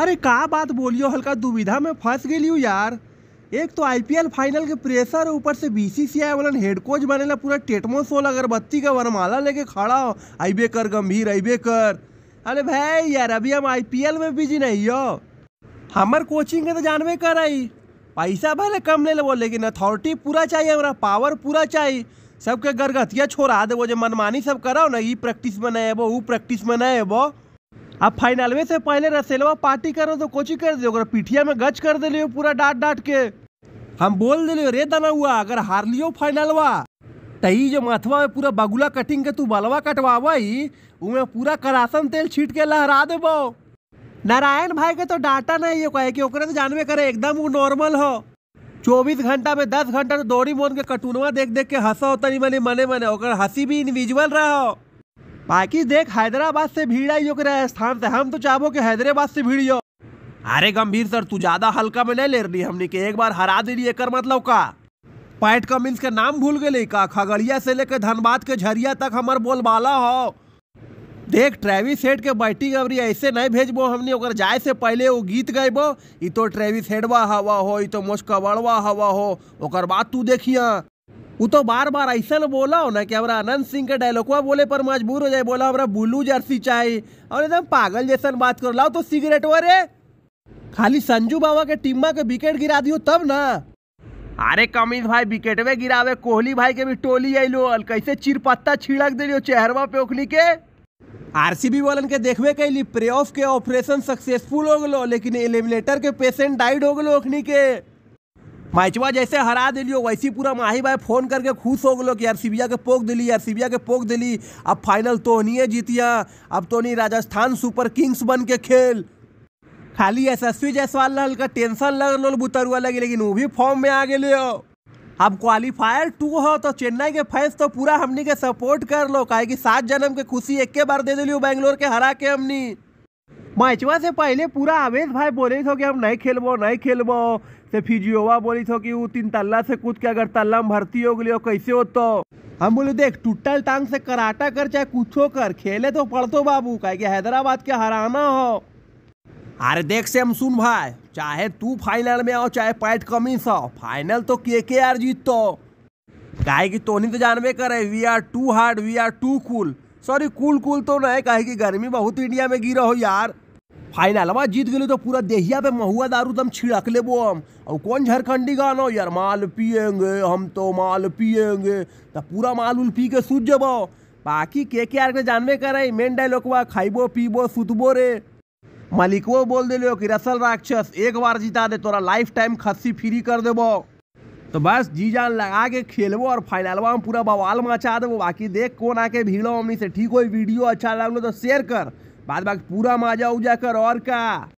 अरे का बात बोलियो हल्का दुविधा में फंस गई यार एक तो आईपीएल फाइनल के प्रेशर ऊपर से बीसीसीआई वाले हेड कोच बने पूरा टेटमो सोल अगरबत्ती का वरमाला लेके खड़ा हो अबे कर गंभीर अबे कर अरे भाई यार अभी हम आईपीएल में बिजी नहीं हो हमार कोचिंग के तो जानबे कर आई पैसा भले कम ले लो लेकिन अथॉरिटी पूरा चाहिए हमारा पावर पूरा चाहिए सबके गरगतिया छोड़ा देवो जो मनमानी सब कराओ ना ये प्रैक्टिस में नहीं एबो वो प्रैक्टिस में नहीं एबो अब फाइनलवे से पहले रसेलवा पार्टी करो तो कोची कर दे पिठिया में गच कर दिलियो पूरा डांट डांट के हम बोल दिलियो रे दाना हुआ अगर हार लियो फाइनलवा तही जो माथवा में पूरा बगुला कटिंग के तू बलवा कटवावई उमे पूरा करासन तेल छीट के लहरा देबो नारायण भाई के तो डाटा नहीं हो कहे कि ओकरे तो जानवे करे एकदम वो नॉर्मल हो चौबीस घंटा में दस घंटा तो दौड़ी मोन के कटुनवा देख देख के हंसो तनी मनी मने मने ओकर हंसी भी इंडिविजुअल रहो बाकी देख हैदराबाद से भीड़ आई हो राजस्थान से हम तो चाहो कि हैदराबाद से भीड़ हो अरे गंभीर सर तू ज्यादा हल्का में नहीं ले रही हमने के एक बार हरा दिली एक मतलब का पैट कमिंस के नाम भूल गए का खगड़िया से लेकर धनबाद के झरिया तक हमार बोलबाला हो देख ट्रेविस हेड के बैटिंग गबरी ऐसे नहीं भेजबो हमने अगर जाए से पहले वो गीत गएबो इ तो ट्रेविस हेडवा हवा हो इ तो मोस्कबड़वा हवा हो और बात तू देखिया वो तो बार बार ऐसा बोला हो ना कि हमारा अनंत सिंह के डायलॉग हुआ बोले पर मजबूर हो जाए बोला हमारा ब्लू जर्सी चाहिए और एकदम पागल जैसा बात कर लाओ तो सिगरेट वे खाली संजू बाबा के टीमा के विकेट गिरा दियो तब ना अरे कमीज भाई विकेट विकेटवे गिरावे कोहली भाई के भी टोली आई लो अल कैसे चिरपत्ता छिड़क दे दिलियो चेहरवा पे ओखली के आरसीबी वालन के के लिए प्रे ऑफ के ऑपरेशन सक्सेसफुल हो गलो लेकिन एलिमिनेटर के पेशेंट डाइड हो गलो ओखनी के मैचवा जैसे हरा दिलियो वैसे पूरा माही भाई फोन करके खुश हो गलो कि यार सीबिया के पोक दिली यार सीबिया के पोक दिली अब फाइनल तोहनीय जीतिया अब तो नहीं राजस्थान सुपर किंग्स बन के खेल खाली यशस्वी जायसवाल लाल का टेंशन लग रो बुतरुआ लगे लेकिन वो भी फॉर्म में आ गए अब क्वालिफायर टू हो तो चेन्नई के फैंस तो पूरा हमनी के सपोर्ट कर लो कहे कि सात जन्म के खुशी एक के बार दे दिलियो बैंगलोर के हरा के हमनी मैचवा से पहले पूरा आवेश भाई बोले थो कि हम नहीं खेलबो नहीं खेलबो से फिजियोवा बोली थो कि वो तीन तल्ला से कूद के अगर तल्ला में भर्ती हो गई कैसे हो तो हम बोले देख टूटल टांग से कराटा कर चाहे कुछो कर खेले तो पढ़तो बाबू कहे कि हैदराबाद के हराना हो अरे देख से हम सुन भाई चाहे तू फाइनल में आओ चाहे पैट कमी सो फाइनल तो के के आर जीत तो कहे कि तोनी तो जानबे करे we are too hard we are too cool sorry cool cool तो नहीं कहे कि गर्मी बहुत इंडिया में गिरा हो यार फाइनलवा जीत गए तो पूरा देहिया पे महुआ दारू दम छिड़क लेबो हम और कौन झारखंडी गानो यार माल पियेंगे हम तो माल पियेंगे तो पूरा माल उल पी के सूत जब बाकी के के आर के जानबे करे मेन डायलॉगवा खाइबो पीबो सुतबो रे मालिकवो बोल दिलो कि रसल राक्षस एक बार जिता दे तोरा लाइफ टाइम खस्सी फ्री कर देबो तो बस जी जान लगा के खेलबो और फाइनलवा में पूरा बवाल मचा देबो बाकी देख कौन आके भीड़ो हमनी से ठीक हो वीडियो अच्छा लगलो तो शेयर कर बाद बाकी पूरा मजा उजा कर और का